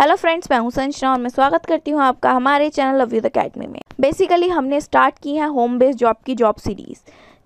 Hello friends मैं हूं संजना और मैं स्वागत करती हूं आपका हमारे चैनल लव यूथ अकेडमी में बेसिकली हमने स्टार्ट की है होम बेस्ड जॉब की जॉब सीरीज़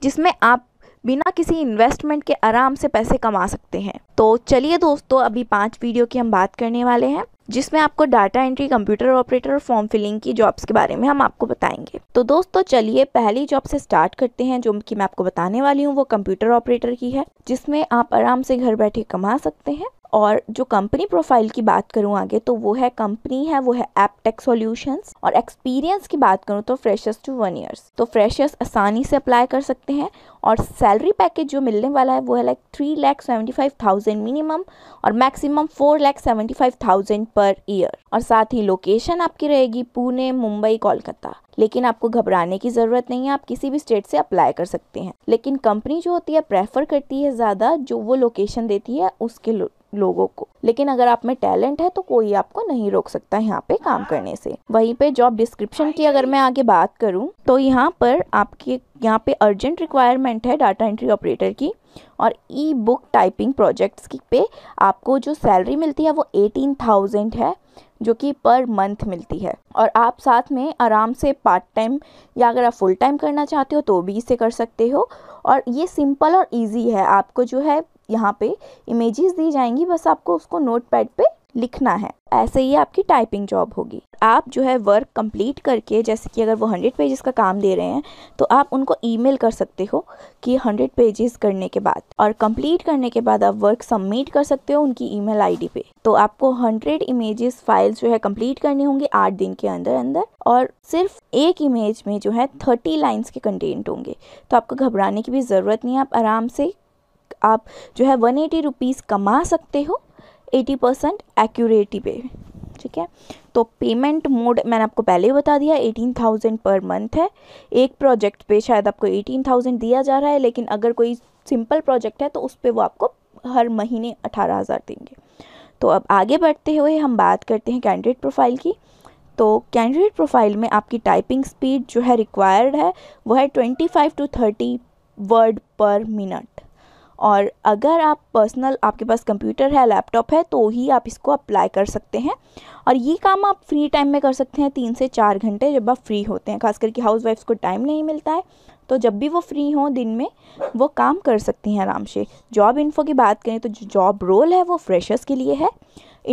जिसमें आप बिना किसी इन्वेस्टमेंट के आराम से पैसे कमा सकते हैं तो चलिए दोस्तों अभी पाँच वीडियो की हम बात करने वाले हैं जिसमें आपको डाटा एंट्री कंप्यूटर ऑपरेटर और फॉर्म फिलिंग की जॉब्स के बारे में हम आपको बताएंगे तो दोस्तों चलिए पहली जॉब से स्टार्ट करते हैं जो कि मैं आपको बताने वाली हूँ वो कंप्यूटर ऑपरेटर की है जिसमें आप आराम से घर बैठे कमा सकते हैं और जो कंपनी प्रोफाइल की बात करूँ आगे तो वो है कंपनी है वो है एपटेक सॉल्यूशंस और एक्सपीरियंस की बात करूँ तो फ्रेशर्स टू वन ईयर्स तो फ्रेशर्स आसानी से अप्लाई कर सकते हैं और सैलरी पैकेज जो मिलने वाला है वो है like three lakh seventy five thousand minimum और maximum four lakh seventy five thousand per year और साथ ही लोकेशन आपकी रहेगी पुणे मुंबई कोलकाता लेकिन आपको घबराने की ज़रूरत नहीं है आप किसी भी स्टेट से अप्लाई कर सकते हैं लेकिन कंपनी जो होती है प्रेफर करती है ज़्यादा जो वो लोकेशन देती है उसके लोगों को लेकिन अगर आप में टैलेंट है तो कोई आपको नहीं रोक सकता यहाँ पे काम हाँ। करने से वहीं पे जॉब डिस्क्रिप्शन की अगर मैं आगे बात करूँ तो यहाँ पर आपके यहाँ पे अर्जेंट रिक्वायरमेंट है डाटा एंट्री ऑपरेटर की और ई बुक टाइपिंग प्रोजेक्ट्स की पे आपको जो सैलरी मिलती है वो एटीन थाउजेंड है जो कि पर मंथ मिलती है और आप साथ में आराम से पार्ट टाइम या अगर आप फुल टाइम करना चाहते हो तो भी इसे कर सकते हो और ये सिंपल और इजी है आपको जो है यहाँ पे इमेजेस दी जाएंगी बस आपको उसको नोट पैड पे लिखना है ऐसे ही आपकी टाइपिंग जॉब होगी आप जो है वर्क कंप्लीट करके जैसे कि अगर वो हंड्रेड पेजेस का काम दे रहे हैं तो आप उनको ईमेल कर सकते हो कि हंड्रेड पेजेस करने के बाद और कंप्लीट करने के बाद आप वर्क सबमिट कर सकते हो उनकी ईमेल आईडी पे तो आपको हंड्रेड इमेजेस फाइल्स जो है कंप्लीट करनी होंगी आठ दिन के अंदर अंदर और सिर्फ एक इमेज में जो है थर्टी लाइन्स के कंटेंट होंगे तो आपको घबराने की भी ज़रूरत नहीं है आप आराम से आप जो है वन एटी रुपीज़ कमा सकते हो एटी परसेंट एक्यूरेटी पे ठीक है तो पेमेंट मोड मैंने आपको पहले ही बता दिया एटीन थाउजेंड पर मंथ है एक प्रोजेक्ट पे शायद आपको एटीन थाउजेंड दिया जा रहा है लेकिन अगर कोई सिंपल प्रोजेक्ट है तो उस पर वो आपको हर महीने अठारह हज़ार देंगे तो अब आगे बढ़ते हुए हम बात करते हैं कैंडिडेट प्रोफाइल की तो कैंडिडेट प्रोफाइल में आपकी टाइपिंग स्पीड जो है रिक्वायर्ड है वह है twenty five to thirty word per minute और अगर आप पर्सनल आपके पास कंप्यूटर है लैपटॉप है तो ही आप इसको अप्लाई कर सकते हैं और ये काम आप फ्री टाइम में कर सकते हैं तीन से चार घंटे जब आप फ्री होते हैं खास करके हाउस वाइफ्स को टाइम नहीं मिलता है तो जब भी वो फ्री हों दिन में वो काम कर सकती हैं आराम से जॉब इन्फो की बात करें तो जॉब रोल है वो फ्रेशर्स के लिए है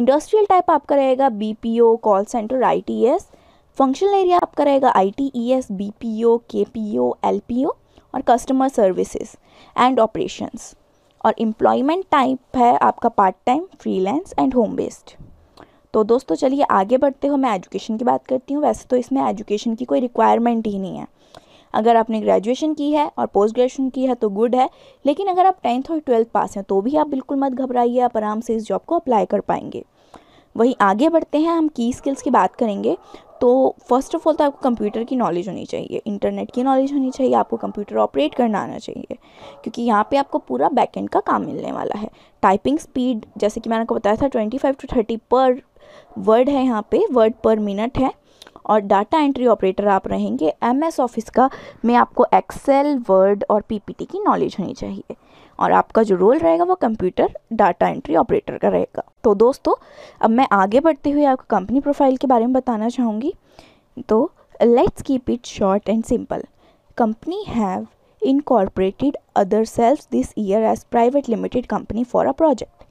इंडस्ट्रियल टाइप आपका रहेगा B P O call centre I T S functional area आपका रहेगा I T E S B P O K P O L P O और कस्टमर सर्विसेज एंड ऑपरेशंस और एम्प्लॉयमेंट टाइप है आपका part time freelance and home based तो दोस्तों चलिए आगे बढ़ते हुए मैं एजुकेशन की बात करती हूँ वैसे तो इसमें एजुकेशन की कोई रिक्वायरमेंट ही नहीं है अगर आपने ग्रेजुएशन की है और पोस्ट ग्रेजुएशन की है तो गुड है लेकिन अगर आप टेंथ और ट्वेल्थ पास हैं तो भी आप बिल्कुल मत घबराइए आप आराम से इस जॉब को अप्लाई कर पाएंगे वहीं आगे बढ़ते हैं हम की स्किल्स की बात करेंगे तो फर्स्ट ऑफ ऑल तो आपको कंप्यूटर की नॉलेज होनी चाहिए इंटरनेट की नॉलेज होनी चाहिए आपको कंप्यूटर ऑपरेट करना आना चाहिए क्योंकि यहाँ पे आपको पूरा बैकएंड का काम मिलने वाला है टाइपिंग स्पीड जैसे कि मैंने आपको बताया था twenty five to thirty per word है यहाँ पे वर्ड पर मिनट है और डाटा एंट्री ऑपरेटर आप रहेंगे एम एस ऑफिस का में आपको एक्सेल वर्ड और पी की नॉलेज होनी चाहिए और आपका जो रोल रहेगा वो कंप्यूटर डाटा एंट्री ऑपरेटर का रहेगा तो दोस्तों अब मैं आगे बढ़ते हुए आपको कंपनी प्रोफाइल के बारे में बताना चाहूँगी तो let's keep it short and simple company have incorporated other self this year as private limited company for a project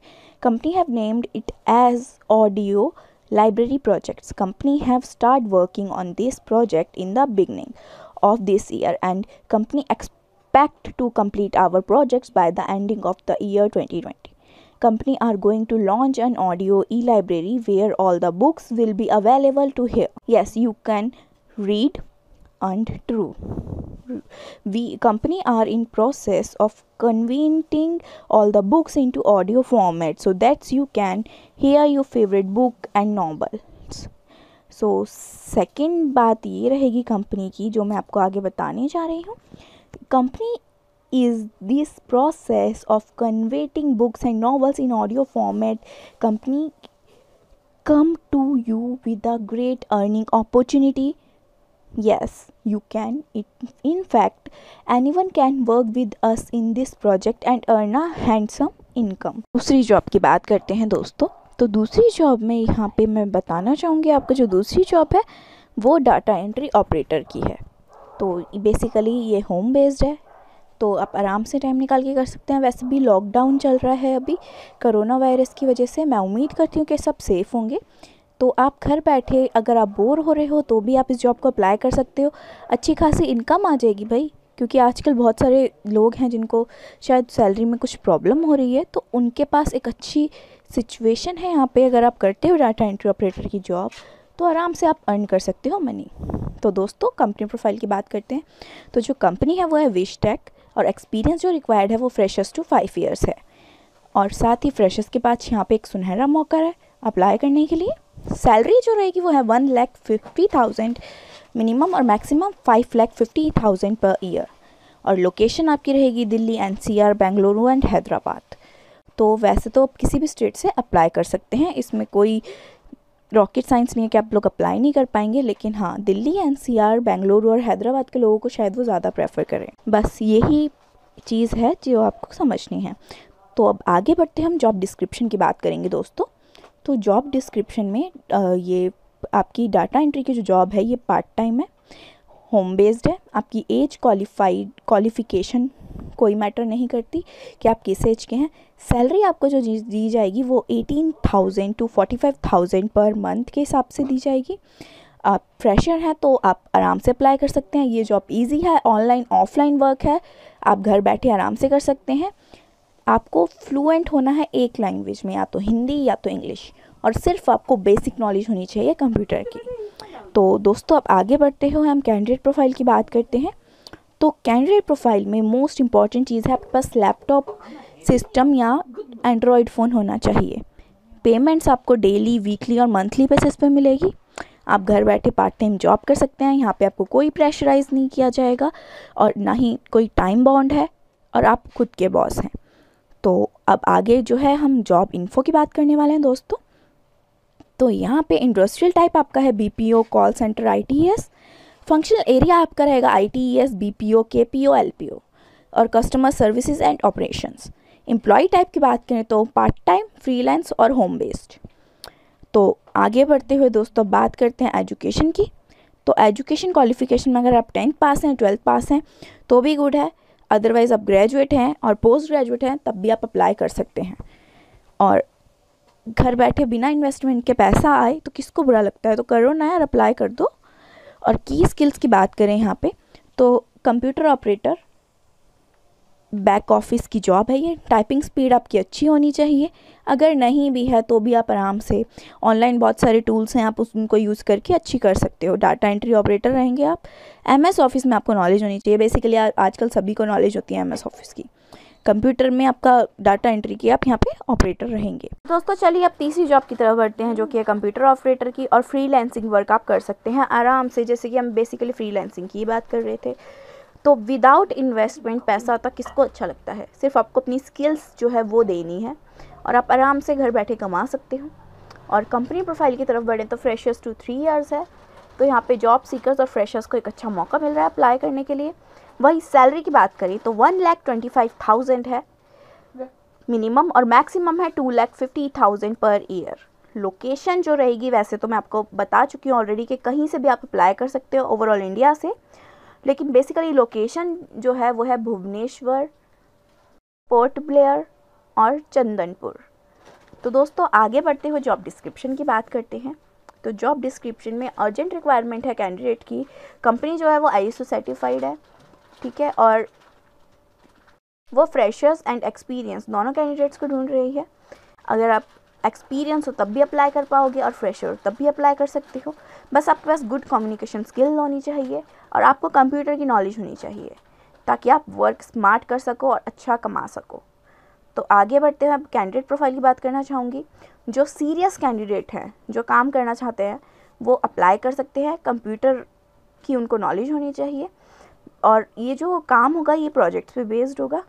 company have named it as audio library projects company have start working on this project in the beginning of this year and company expect packed to complete our projects by the ending of the year 2020 company are going to launch an audio e-library where all the books will be available to hear yes you can read and true we company are in process of converting all the books into audio format so that you can hear your favorite book and novels so so, second बात ये रहेगी company की जो मैं आपको आगे बताने जा रही हूँ company is this process of converting books and novels in audio format company come to you with a great earning opportunity yes you can it, in fact anyone can work with us in this project and earn a handsome income दूसरी job की बात करते हैं दोस्तों तो दूसरी job में यहाँ पे मैं बताना चाहूँगी आपका जो दूसरी job है वो data entry operator की है तो बेसिकली ये होम बेस्ड है तो आप आराम से टाइम निकाल के कर सकते हैं वैसे भी लॉकडाउन चल रहा है अभी करोना वायरस की वजह से मैं उम्मीद करती हूँ कि सब सेफ़ होंगे तो आप घर बैठे अगर आप बोर हो रहे हो तो भी आप इस जॉब को अप्लाई कर सकते हो अच्छी खासी इनकम आ जाएगी भाई क्योंकि आजकल बहुत सारे लोग हैं जिनको शायद सैलरी में कुछ प्रॉब्लम हो रही है तो उनके पास एक अच्छी सिचुएशन है यहाँ पे अगर आप करते हो डाटा एंट्री ऑपरेटर की जॉब तो आराम से आप अर्न कर सकते हो मनी तो दोस्तों कंपनी प्रोफाइल की बात करते हैं तो जो कंपनी है वो है विशटेक और एक्सपीरियंस जो रिक्वायर्ड है वो फ्रेशर्स टू फाइव ईयर्स है और साथ ही फ्रेशर्स के पास यहाँ पे एक सुनहरा मौका है अप्लाई करने के लिए सैलरी जो रहेगी वो है one lakh fifty thousand minimum और maximum five lakh fifty thousand per year और लोकेशन आपकी रहेगी दिल्ली एनसीआर बेंगलुरु एंड हैदराबाद तो वैसे तो आप किसी भी स्टेट से अप्लाई कर सकते हैं इसमें कोई रॉकेट साइंस नहीं है कि आप लोग अप्लाई नहीं कर पाएंगे लेकिन हाँ दिल्ली एनसीआर बेंगलुरु और हैदराबाद के लोगों को शायद वो ज़्यादा प्रेफर करें बस यही चीज़ है जो आपको समझनी है तो अब आगे बढ़ते हम जॉब डिस्क्रिप्शन की बात करेंगे दोस्तों तो जॉब डिस्क्रिप्शन में ये आपकी डाटा एंट्री की जो जॉब है ये पार्ट टाइम है होम बेस्ड है आपकी एज क्वालिफाइड क्वालिफिकेशन कोई मैटर नहीं करती कि आप किस एज के हैं सैलरी आपको जो दी जाएगी वो eighteen thousand to forty five thousand per month के हिसाब से दी जाएगी आप फ्रेशर हैं तो आप आराम से अप्लाई कर सकते हैं ये जॉब इजी है ऑनलाइन ऑफलाइन वर्क है आप घर बैठे आराम से कर सकते हैं आपको फ्लुएंट होना है एक लैंग्वेज में या तो हिंदी या तो इंग्लिश और सिर्फ आपको बेसिक नॉलेज होनी चाहिए कंप्यूटर की तो दोस्तों आप आगे बढ़ते हो हम कैंडिडेट प्रोफाइल की बात करते हैं तो कैंडिडेट प्रोफाइल में मोस्ट इंपॉर्टेंट चीज़ है आपके पास लैपटॉप सिस्टम या एंड्रॉयड फ़ोन होना चाहिए पेमेंट्स आपको डेली वीकली और मंथली बेसिस पे मिलेगी आप घर बैठे पार्ट टाइम जॉब कर सकते हैं यहाँ पे आपको कोई प्रेशराइज नहीं किया जाएगा और ना ही कोई टाइम बॉन्ड है और आप खुद के बॉस हैं तो अब आगे जो है हम जॉब इन्फो की बात करने वाले हैं दोस्तों तो यहाँ पे इंडस्ट्रियल टाइप आपका है BPO call centre ITS functional area आपका रहेगा I T E S B P O K P O L P O और customer services and operations employ type की बात करें तो पार्ट टाइम फ्रीलांस और होम बेस्ड तो आगे बढ़ते हुए दोस्तों बात करते हैं एजुकेशन की तो एजुकेशन क्वालिफिकेशन में अगर आप टेंथ पास हैं ट्वेल्थ पास हैं तो भी गुड है अदरवाइज़ आप ग्रेजुएट हैं और पोस्ट ग्रेजुएट हैं तब भी आप अप्लाई कर सकते हैं और घर बैठे बिना इन्वेस्टमेंट के पैसा आए तो किसको बुरा लगता है तो करो ना यार अप्लाई कर दो और की स्किल्स की बात करें यहाँ पे तो कंप्यूटर ऑपरेटर बैक ऑफिस की जॉब है ये टाइपिंग स्पीड आपकी अच्छी होनी चाहिए अगर नहीं भी है तो भी आप आराम से ऑनलाइन बहुत सारे टूल्स हैं आप उनको यूज़ करके अच्छी कर सकते हो डाटा एंट्री ऑपरेटर रहेंगे आप एमएस ऑफिस में आपको नॉलेज होनी चाहिए बेसिकली आजकल सभी को नॉलेज होती है एमएस ऑफिस की कंप्यूटर में आपका डाटा एंट्री किया आप यहाँ पे ऑपरेटर रहेंगे दोस्तों चलिए आप तीसरी जॉब की तरफ बढ़ते हैं जो कि है कंप्यूटर ऑपरेटर की और फ्रीलैंसिंग वर्क आप कर सकते हैं आराम से जैसे कि हम बेसिकली फ्रीलैंसिंग की बात कर रहे थे तो विदाउट इन्वेस्टमेंट पैसा आता तो किसको अच्छा लगता है सिर्फ आपको अपनी स्किल्स जो है वो देनी है और आप आराम से घर बैठे कमा सकते हो और कंपनी प्रोफाइल की तरफ बढ़ें तो फ्रेशर्स टू थ्री इयर्स है तो यहाँ पे जॉब सीकर्स और फ्रेशर्स को एक अच्छा मौका मिल रहा है अप्लाई करने के लिए वही सैलरी की बात करें तो one lakh twenty five thousand है मिनिमम और मैक्सिमम है two lakh fifty thousand per year location जो रहेगी वैसे तो मैं आपको बता चुकी हूँ ऑलरेडी कि कहीं से भी आप अप्लाई कर सकते हो ओवरऑल इंडिया से लेकिन बेसिकली लोकेशन जो है वो है भुवनेश्वर पोर्ट ब्लेयर और चंदनपुर तो दोस्तों आगे बढ़ते हुए जॉब डिस्क्रिप्शन की बात करते हैं तो जॉब डिस्क्रिप्शन में अर्जेंट रिक्वायरमेंट है कैंडिडेट की कंपनी जो है वो आई सर्टिफाइड है ठीक है और वो फ्रेशर्स एंड एक्सपीरियंस दोनों कैंडिडेट्स को ढूंढ रही है अगर आप एक्सपीरियंस हो तब भी अप्लाई कर पाओगे और फ्रेशर हो तब भी अप्लाई कर सकते हो बस आपके पास गुड कम्युनिकेशन स्किल होनी चाहिए और आपको कंप्यूटर की नॉलेज होनी चाहिए ताकि आप वर्क स्मार्ट कर सको और अच्छा कमा सको तो आगे बढ़ते हुए कैंडिडेट प्रोफाइल की बात करना चाहूँगी जो सीरियस कैंडिडेट हैं जो काम करना चाहते हैं वो अप्लाई कर सकते हैं कंप्यूटर की उनको नॉलेज होनी चाहिए और ये जो काम होगा ये प्रोजेक्ट्स पे बेस्ड होगा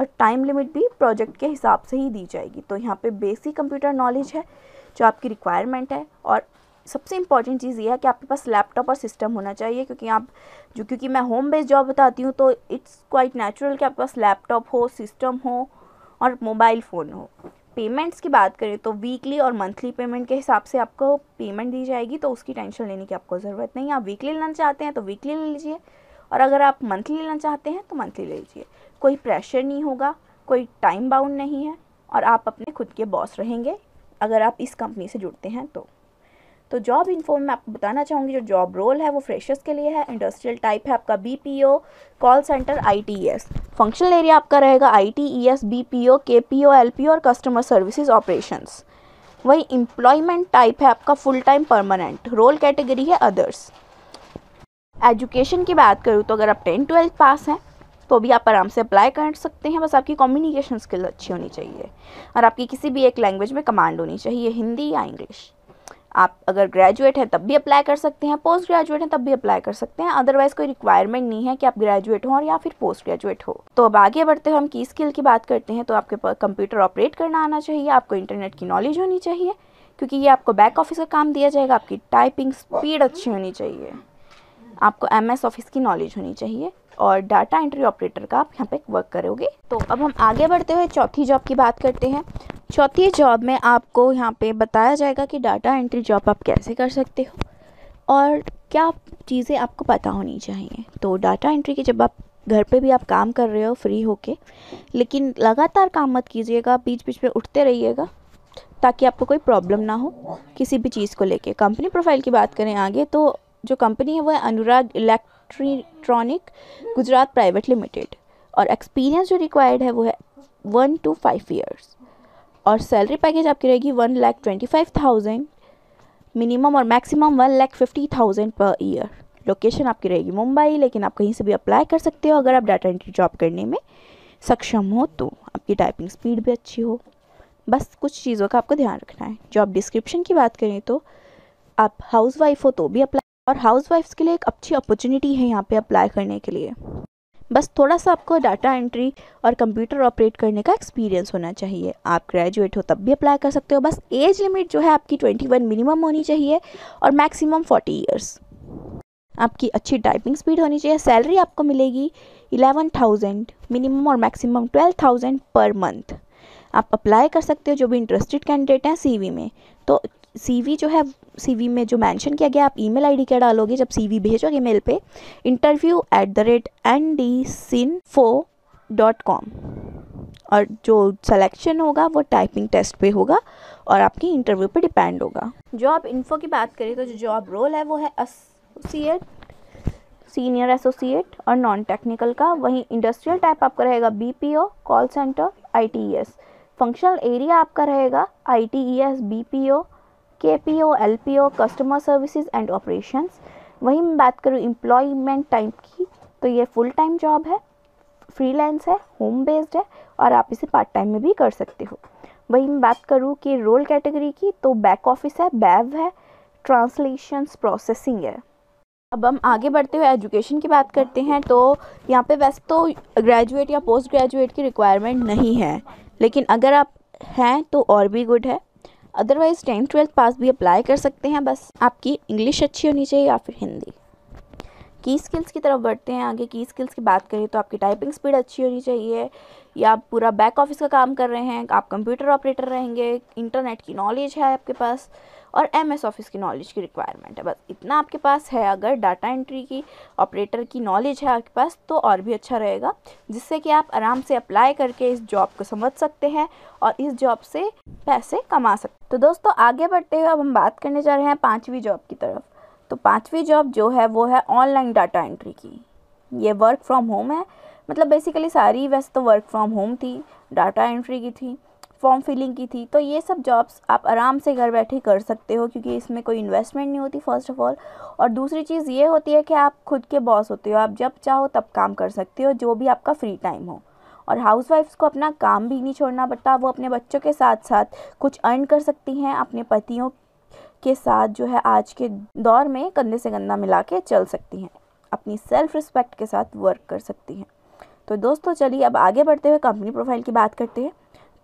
और टाइम लिमिट भी प्रोजेक्ट के हिसाब से ही दी जाएगी तो यहाँ पे बेसिक कंप्यूटर नॉलेज है जो आपकी रिक्वायरमेंट है और सबसे इम्पॉर्टेंट चीज़ ये है कि आपके पास लैपटॉप और सिस्टम होना चाहिए क्योंकि आप जो क्योंकि मैं होम बेस्ड जॉब बताती हूँ तो इट्स क्वाइट नेचुरल कि आपके पास लैपटॉप हो सिस्टम हो और मोबाइल फ़ोन हो पेमेंट्स की बात करें तो वीकली और मंथली पेमेंट के हिसाब से आपको पेमेंट दी जाएगी तो उसकी टेंशन लेने की आपको ज़रूरत नहीं आप वीकली लेना चाहते हैं तो वीकली ले लीजिए और अगर आप मंथली लेना चाहते हैं तो मंथली ले लीजिए कोई प्रेशर नहीं होगा कोई टाइम बाउंड नहीं है और आप अपने खुद के बॉस रहेंगे अगर आप इस कंपनी से जुड़ते हैं तो तो जॉब इन्फो में आपको बताना चाहूँगी जो जॉब रोल है वो फ्रेशर्स के लिए है इंडस्ट्रियल टाइप है आपका O call centre S functional area आपका रहेगा I T E S B P P O K O L P O और कस्टमर सर्विसेज ऑपरेशंस वही एम्प्लॉयमेंट टाइप है आपका full time permanent role category है others education की बात करूँ तो अगर आप टेंथ ट्वेल्थ पास हैं तो भी आप आराम से अप्लाई कर सकते हैं बस आपकी कम्युनिकेशन स्किल अच्छी होनी चाहिए और आपकी किसी भी एक लैंग्वेज में कमांड होनी चाहिए हिंदी या इंग्लिश आप अगर ग्रेजुएट हैं तब भी अप्लाई कर सकते हैं पोस्ट ग्रेजुएट हैं तब भी अप्लाई कर सकते हैं अदरवाइज़ कोई रिक्वायरमेंट नहीं है कि आप ग्रेजुएट हो और या फिर पोस्ट ग्रेजुएट हो तो अब आगे बढ़ते हुए हम की स्किल की बात करते हैं तो आपके पास कंप्यूटर ऑपरेट करना आना चाहिए आपको इंटरनेट की नॉलेज होनी चाहिए क्योंकि ये आपको बैक ऑफिस का काम दिया जाएगा आपकी टाइपिंग स्पीड अच्छी होनी चाहिए आपको एम एस ऑफिस की नॉलेज होनी चाहिए और डाटा एंट्री ऑपरेटर का आप यहाँ पे वर्क करोगे तो अब हम आगे बढ़ते हुए चौथी जॉब की बात करते हैं चौथी जॉब में आपको यहाँ पे बताया जाएगा कि डाटा एंट्री जॉब आप कैसे कर सकते हो और क्या चीज़ें आपको पता होनी चाहिए तो डाटा एंट्री की जब आप घर पे भी आप काम कर रहे हो फ्री होके लेकिन लगातार काम मत कीजिएगा बीच बीच में उठते रहिएगा ताकि आपको कोई प्रॉब्लम ना हो किसी भी चीज़ को लेके कंपनी प्रोफाइल की बात करें आगे तो जो कंपनी है वह Anurag electronic Gujarat private limited और एक्सपीरियंस जो रिक्वायर्ड है वो है वन टू फाइव ईयर्स और सैलरी पैकेज आपकी रहेगी one lakh twenty five thousand minimum और maximum one lakh fifty thousand per year location आपकी रहेगी मुंबई लेकिन आप कहीं से भी अप्लाई कर सकते हो अगर आप डाटा एंट्री जॉब करने में सक्षम हो तो आपकी टाइपिंग स्पीड भी अच्छी हो बस कुछ चीज़ों का आपको ध्यान रखना है जॉब डिस्क्रिप्शन की बात करें तो आप वाइफ हो तो भी अप्लाई और हाउसवाइफ्स के लिए एक अच्छी अपॉर्चुनिटी है यहाँ पे अप्लाई करने के लिए बस थोड़ा सा आपको डाटा एंट्री और कंप्यूटर ऑपरेट करने का एक्सपीरियंस होना चाहिए आप ग्रेजुएट हो तब भी अप्लाई कर सकते हो बस एज लिमिट जो है आपकी 21 मिनिमम होनी चाहिए और मैक्सिमम 40 इयर्स आपकी अच्छी टाइपिंग स्पीड होनी चाहिए सैलरी आपको मिलेगी 11,000 मिनिमम और मैक्सिमम 12,000 पर मंथ आप अप्लाई कर सकते हो जो भी इंटरेस्टेड कैंडिडेट हैं सी में तो सीवी जो है सीवी में जो मेंशन किया गया आप ईमेल आईडी क्या डालोगे जब सीवी भेजोगे मेल पे interview at the rate N D sin fo dot com और जो सिलेक्शन होगा वो टाइपिंग टेस्ट पे होगा और आपकी इंटरव्यू पे डिपेंड होगा जॉब इन्फो की बात करें तो जो जॉब रोल है वो है एसोसिएट सीनियर एसोसिएट और नॉन टेक्निकल का वहीं इंडस्ट्रियल टाइप आपका रहेगा BPO call centre ITES functional area आपका रहेगा आईटीईएस बीपीओ के P O L P O customer services and operations वहीं मैं बात करूँ इम्प्लॉयमेंट टाइप की तो ये फुल टाइम जॉब है फ्रीलांस है होम बेस्ड है और आप इसे पार्ट टाइम में भी कर सकते हो वहीं मैं बात करूँ कि रोल कैटेगरी की तो बैक ऑफिस है बैव है ट्रांसलेशंस प्रोसेसिंग है अब हम आगे बढ़ते हुए एजुकेशन की बात करते हैं तो यहाँ पे वैसे तो ग्रेजुएट या पोस्ट ग्रेजुएट की रिक्वायरमेंट नहीं है लेकिन अगर आप हैं तो और भी गुड है अदरवाइज टेंथ ट्वेल्थ पास भी अप्लाई कर सकते हैं बस आपकी इंग्लिश अच्छी होनी चाहिए या फिर हिंदी की स्किल्स की तरफ बढ़ते हैं आगे की स्किल्स की बात करें तो आपकी टाइपिंग स्पीड अच्छी होनी चाहिए या आप पूरा बैक ऑफिस का काम कर रहे हैं आप कंप्यूटर ऑपरेटर रहेंगे इंटरनेट की नॉलेज है आपके पास और एम एस ऑफिस की नॉलेज की रिक्वायरमेंट है बस इतना आपके पास है अगर डाटा एंट्री की ऑपरेटर की नॉलेज है आपके पास तो और भी अच्छा रहेगा जिससे कि आप आराम से अप्लाई करके इस जॉब को समझ सकते हैं और इस जॉब से पैसे कमा सकते तो दोस्तों आगे बढ़ते हुए अब हम बात करने जा रहे हैं पाँचवीं जॉब की तरफ तो पाँचवीं जॉब जो है वो है ऑनलाइन डाटा एंट्री की ये वर्क फ्रॉम होम है मतलब बेसिकली सारी वैसे तो वर्क फ्रॉम होम थी डाटा एंट्री की थी फॉर्म फिलिंग की थी तो ये सब जॉब्स आप आराम से घर बैठे कर सकते हो क्योंकि इसमें कोई इन्वेस्टमेंट नहीं होती फ़र्स्ट ऑफ़ ऑल और दूसरी चीज़ ये होती है कि आप खुद के बॉस होते हो आप जब चाहो तब काम कर सकते हो जो भी आपका फ्री टाइम हो और वाइफ्स को अपना काम भी नहीं छोड़ना पड़ता वो अपने बच्चों के साथ साथ कुछ अर्न कर सकती हैं अपने पतियों के साथ जो है आज के दौर में कंधे से कंधा मिला के चल सकती हैं अपनी सेल्फ रिस्पेक्ट के साथ वर्क कर सकती हैं तो दोस्तों चलिए अब आगे बढ़ते हुए कंपनी प्रोफाइल की बात करते हैं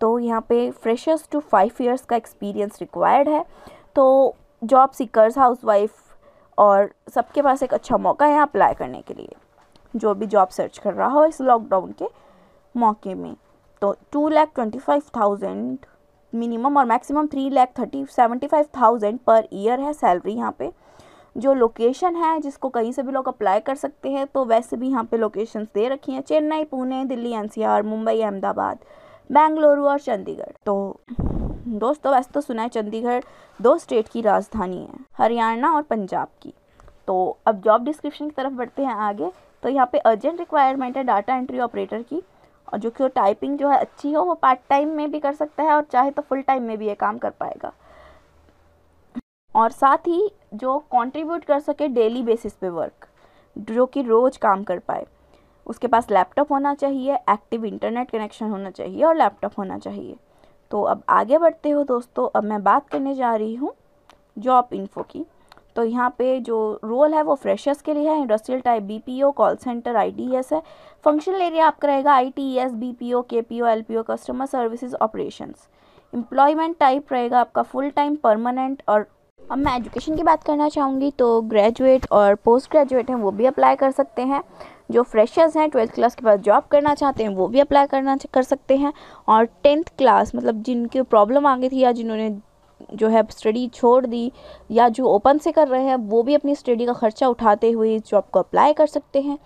तो यहाँ पे फ्रेशर्स टू फाइव इयर्स का एक्सपीरियंस रिक्वायर्ड है तो जॉब सीकर्स वाइफ़ और सबके पास एक अच्छा मौका है अप्लाई करने के लिए जो भी जॉब सर्च कर रहा हो इस लॉकडाउन के मौके में तो two lakh twenty five thousand minimum और maximum three lakh thirty seventy five thousand per year है सैलरी यहाँ पे जो लोकेशन है जिसको कहीं से भी लोग अप्लाई कर सकते हैं तो वैसे भी यहाँ पे लोकेशंस दे रखी हैं चेन्नई पुणे दिल्ली एनसीआर मुंबई अहमदाबाद बेंगलुरु और चंडीगढ़ तो दोस्तों वैसे तो सुना है चंडीगढ़ दो स्टेट की राजधानी है हरियाणा और पंजाब की तो अब जॉब डिस्क्रिप्शन की तरफ बढ़ते हैं आगे तो यहाँ पे अर्जेंट रिक्वायरमेंट है डाटा एंट्री ऑपरेटर की और जो कि वो टाइपिंग जो है अच्छी हो वो पार्ट टाइम में भी कर सकता है और चाहे तो फुल टाइम में भी ये काम कर पाएगा और साथ ही जो कंट्रीब्यूट कर सके डेली बेसिस पे वर्क जो कि रोज़ काम कर पाए उसके पास लैपटॉप होना चाहिए एक्टिव इंटरनेट कनेक्शन होना चाहिए और लैपटॉप होना चाहिए तो अब आगे बढ़ते हो दोस्तों अब मैं बात करने जा रही हूँ जॉब इन्फो की तो यहाँ पे जो रोल है वो फ्रेशर्स के लिए है industrial type BPO call centre ITS है फंक्शनल एरिया आपका रहेगा ITS BPO KPO LPO customer services operations employment type रहेगा आपका फुल टाइम परमानेंट और अब मैं एजुकेशन की बात करना चाहूँगी तो ग्रेजुएट और पोस्ट ग्रेजुएट हैं वो भी अप्लाई कर सकते हैं जो फ्रेशर्स हैं ट्वेल्थ क्लास के बाद जॉब करना चाहते हैं वो भी अप्लाई करना कर सकते हैं और टेंथ क्लास मतलब जिनकी प्रॉब्लम आ गई थी या जिन्होंने जो है स्टडी छोड़ दी या जो ओपन से कर रहे हैं वो भी अपनी स्टडी का खर्चा उठाते हुए इस जॉब को अप्लाई कर सकते हैं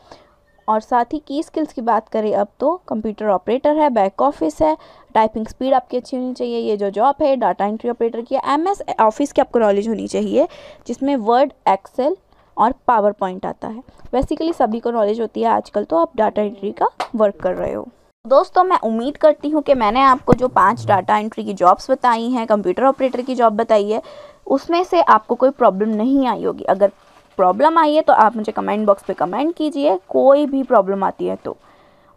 और साथ ही की स्किल्स की बात करें अब तो कंप्यूटर ऑपरेटर है बैक ऑफिस है टाइपिंग स्पीड आपकी अच्छी होनी चाहिए ये जो जॉब है डाटा एंट्री ऑपरेटर की एम एस ऑफिस की आपको नॉलेज होनी चाहिए जिसमें वर्ड एक्सेल और पावर पॉइंट आता है बेसिकली सभी को नॉलेज होती है आजकल तो आप डाटा एंट्री का वर्क कर रहे हो दोस्तों मैं उम्मीद करती हूँ कि मैंने आपको जो पांच डाटा एंट्री की जॉब्स बताई हैं कंप्यूटर ऑपरेटर की जॉब बताई है उसमें से आपको कोई प्रॉब्लम नहीं आई होगी अगर प्रॉब्लम आई है तो आप मुझे कमेंट बॉक्स पे कमेंट कीजिए कोई भी प्रॉब्लम आती है तो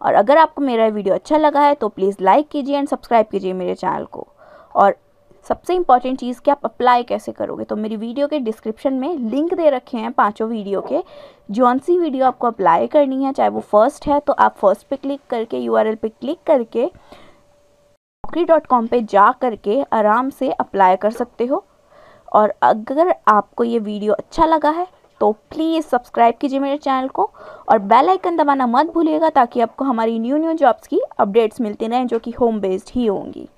और अगर आपको मेरा वीडियो अच्छा लगा है तो प्लीज़ लाइक कीजिए एंड सब्सक्राइब कीजिए मेरे चैनल को और सबसे इंपॉर्टेंट चीज़ कि आप अप्लाई कैसे करोगे तो मेरी वीडियो के डिस्क्रिप्शन में लिंक दे रखे हैं पांचों वीडियो के जौन सी वीडियो आपको अप्लाई करनी है चाहे वो फर्स्ट है तो आप फर्स्ट पे क्लिक करके यू पे क्लिक करके नौकरी डॉट कॉम पर जा करके आराम से अप्लाई कर सकते हो और अगर आपको ये वीडियो अच्छा लगा है तो प्लीज़ सब्सक्राइब कीजिए मेरे चैनल को और बेल आइकन दबाना मत भूलिएगा ताकि आपको हमारी न्यू न्यू जॉब्स की अपडेट्स मिलती रहें जो कि होम बेस्ड ही होंगी